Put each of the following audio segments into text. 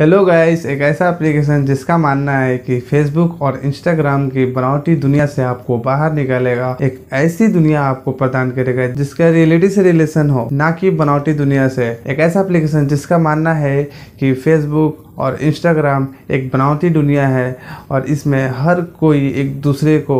hello guys एक ऐसा application जिसका मानना है कि फेसबुक और इंस्टाग्राम की बनावटी दुनिया से आपको बाहर निकालेगा एक ऐसी दुनिया आपको प्रदान करेगा जिसका रियलिटी से रिलेशन हो ना कि बनावटी दुनिया से एक ऐसा एप्लीकेशन जिसका मानना है कि फेसबुक और इंस्टाग्राम एक बनावटी दुनिया है और इसमें हर कोई एक दूसरे को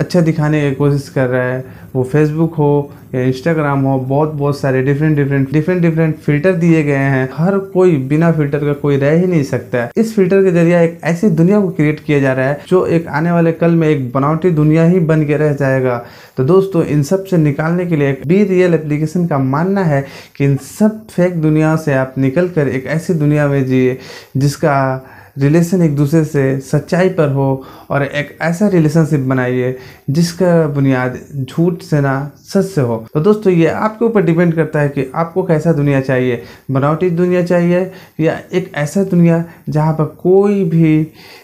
अच्छा दिखाने की कोशिश कर रहा है वो फेसबुक हो या इंस्टाग्राम हो बहुत बहुत सारे different different different different filter दिए गए हैं हर कोई बिना फिल्टर का कोई रह ही नहीं सकता है इस फिल्टर के जरिए एक ऐसी दुनिया को क्रिएट किया जा रहा है जो एक आने वाले कल में एक बनावटी दुनिया ही बन के रह जाएगा तो दोस्तों इन सब से निकालने के लिए बी रियल एप्लीकेशन का मानना है कि इन सब फेक दुनिया से आप निकल कर एक ऐसी दुनिया में जिए जिसका रिलेशन एक दूसरे से सच्चाई पर हो और एक ऐसा रिलेशनशिप बनाइए जिसका बुनियाद झूठ से ना सच से हो तो दोस्तों ये आपके ऊपर डिपेंड करता है कि आपको कैसा दुनिया चाहिए बनावटी दुनिया चाहिए या एक ऐसा दुनिया जहाँ पर कोई भी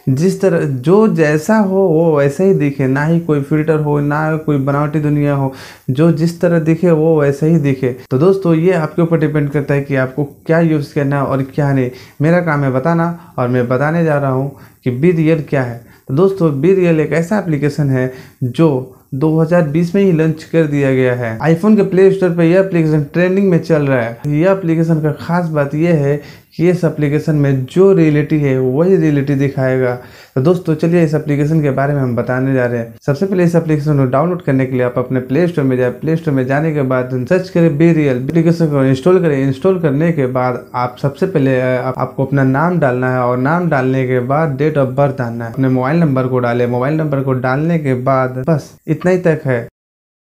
जिस तरह जो जैसा हो वो वैसे ही दिखे ना ही कोई फिल्टर हो ना कोई बनावटी दुनिया हो जो जिस तरह दिखे वो वैसे ही दिखे तो दोस्तों ये आपके ऊपर डिपेंड करता है कि आपको क्या यूज़ करना है और क्या नहीं मेरा काम है बताना और मैं बता बताने जा रहा हूँ कि बी रियल क्या है तो दोस्तों बी रियल एक ऐसा एप्लीकेशन है जो 2020 में ही लॉन्च कर दिया गया है आईफोन के प्ले स्टोर पर यह एप्लीकेशन ट्रेंडिंग में चल रहा है यह एप्लीकेशन का खास बात यह है कि इस एप्लीकेशन में जो रियलिटी है वही रियलिटी दिखाएगा तो दोस्तों चलिए इस एप्लीकेशन के बारे में हम बताने जा रहे हैं सबसे पहले इस एप्लीकेशन को डाउनलोड करने के लिए आप अपने प्ले स्टोर में जाए प्ले स्टोर में जाने के बाद सर्च करें बी रियल एप्लीकेशन को इंस्टॉल करें इंस्टॉल करने के बाद आप सबसे पहले आप, आपको अपना नाम डालना है और नाम डालने के बाद डेट ऑफ बर्थ डालना है अपने मोबाइल नंबर को डाले मोबाइल नंबर को डालने के बाद बस इतना ही तक है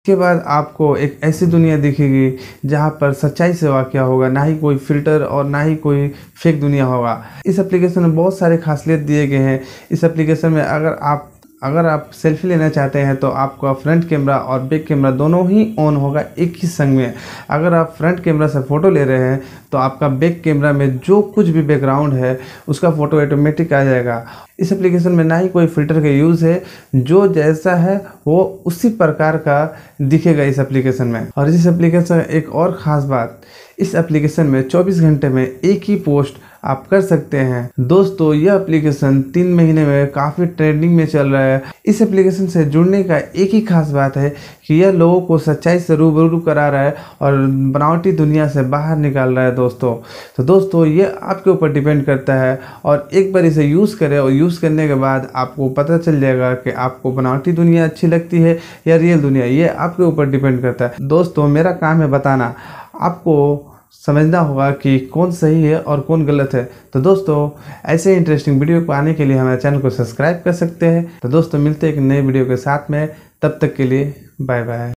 इसके बाद आपको एक ऐसी दुनिया दिखेगी जहाँ पर सच्चाई से वाक्य होगा ना ही कोई फ़िल्टर और ना ही कोई फेक दुनिया होगा इस एप्लीकेशन में बहुत सारे खासियत दिए गए हैं इस एप्लीकेशन में अगर आप अगर आप सेल्फी लेना चाहते हैं तो आपका फ्रंट कैमरा और बैक कैमरा दोनों ही ऑन होगा एक ही संग में अगर आप फ्रंट कैमरा से फ़ोटो ले रहे हैं तो आपका बैक कैमरा में जो कुछ भी बैकग्राउंड है उसका फ़ोटो ऑटोमेटिक आ जाएगा इस एप्लीकेशन में ना ही कोई फ़िल्टर का यूज़ है जो जैसा है वो उसी प्रकार का दिखेगा इस एप्लीकेशन में और इस एप्लीकेशन एक और ख़ास बात इस एप्लीकेशन में 24 घंटे में एक ही पोस्ट आप कर सकते हैं दोस्तों यह एप्लीकेशन तीन महीने में काफ़ी ट्रेंडिंग में चल रहा है इस एप्लीकेशन से जुड़ने का एक ही खास बात है कि यह लोगों को सच्चाई से रूबरू करा रहा है और बनावटी दुनिया से बाहर निकाल रहा है दोस्तों तो दोस्तों ये आपके ऊपर डिपेंड करता है और एक बार इसे यूज़ करें और यूज़ यूज़ करने के बाद आपको पता चल जाएगा कि आपको बनावटी दुनिया अच्छी लगती है या रियल दुनिया ये आपके ऊपर डिपेंड करता है दोस्तों मेरा काम है बताना आपको समझना होगा कि कौन सही है और कौन गलत है तो दोस्तों ऐसे इंटरेस्टिंग वीडियो को आने के लिए हमारे चैनल को सब्सक्राइब कर सकते हैं तो दोस्तों मिलते हैं एक नए वीडियो के साथ में तब तक के लिए बाय बाय